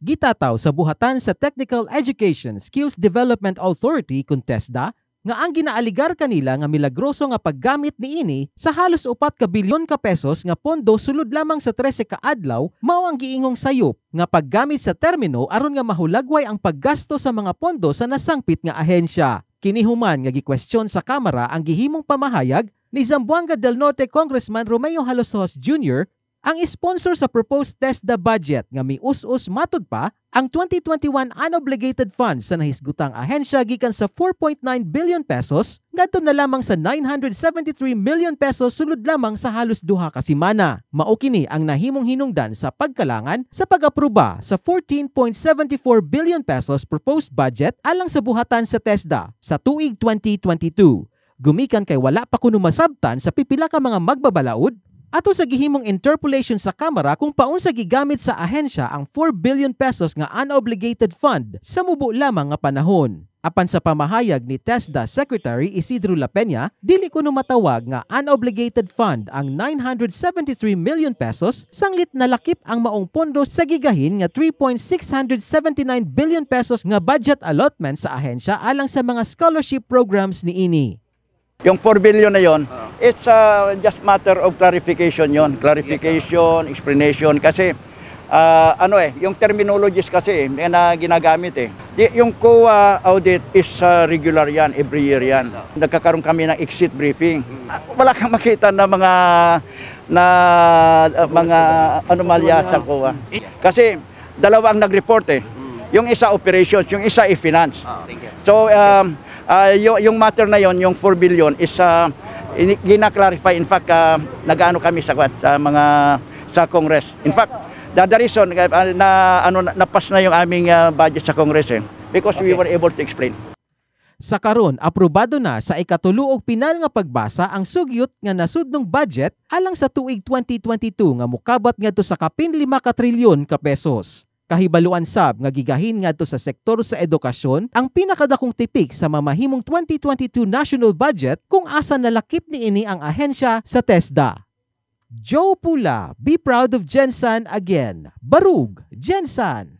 gitataw sa buhatan sa Technical Education Skills Development Authority (CONTESDA) nga ang ginaaligar kanila nga milagroso nga paggamit niini sa halos 4 ka bilyon ka pesos nga pondo sulod lamang sa 13 ka adlaw mao ang giingong sayop nga paggamit sa termino aron nga mahulagway ang paggasto sa mga pondo sa nasangpit nga ahensya. Kinihuman nga gikwestiyon sa kamara ang gihimong pamahayag ni Zamboanga del Norte Congressman Romeo Halosos Jr. Ang sponsor sa proposed test the budget nga mius-us matud pa ang 2021 unobligated funds sa nahisgutang ahensya gikan sa 4.9 billion pesos ngadto na lamang sa 973 million pesos sulod lamang sa halos duha ka semana. Mao kini ang nahimong hinungdan sa pagkalangan sa pag-aproba sa 14.74 billion pesos proposed budget alang sa buhatan sa TESDA sa tuig 2022 gumikan kay wala pa kuno masabtan sa pipila ka mga magbabalaod Ato sa gihimong interpolation sa Kamara kung paunsa gigamit sa ahensya ang 4 billion pesos nga unobligated fund sa mubo lamang nga panahon. Apan sa pamahayag ni TESDA Secretary Isidro La Peña, dili ko matawag nga unobligated fund ang 973 million pesos sanglit nalakip ang maong pondo sa gigahin nga 3.679 billion pesos nga budget allotment sa ahensya alang sa mga scholarship programs ni ini. Yung 4 billion na yon, uh It's uh, just matter of clarification yon Clarification, explanation. Kasi, uh, ano eh, yung terminologies kasi eh, na ginagamit eh. yung COA audit is uh, regular yan, every year yan. Nagkakaroon kami ng exit briefing. Uh, wala kang makita na mga na uh, mga anomalya sa COA. Kasi dalawa ang nagreport eh. Yung isa operations, yung isa e-finance. Ah, so um, uh, yung, yung matter na yon, yung 4 billion is uh, gina-clarify in fact uh, ah, nagaano kami sa kwan, sa mga sa Congress. In fact, the, the reason uh, na ano napas na yung aming uh, budget sa Congress eh, because okay. we were able to explain. Sa karon, aprobado na sa ikatuluog pinal nga pagbasa ang sugyot nga nasudnong budget alang sa tuig 2022 nga mukabat ngadto sa kapin 5 ka trilyon ka pesos. Kahibaluan sab nga gigahin nga ngadto sa sektor sa edukasyon ang pinakadakong tipik sa mamahimong 2022 national budget kung asa nalakip niini ang ahensya sa TESDA. Joe Pula, be proud of Jensen again. Barug, Jensen.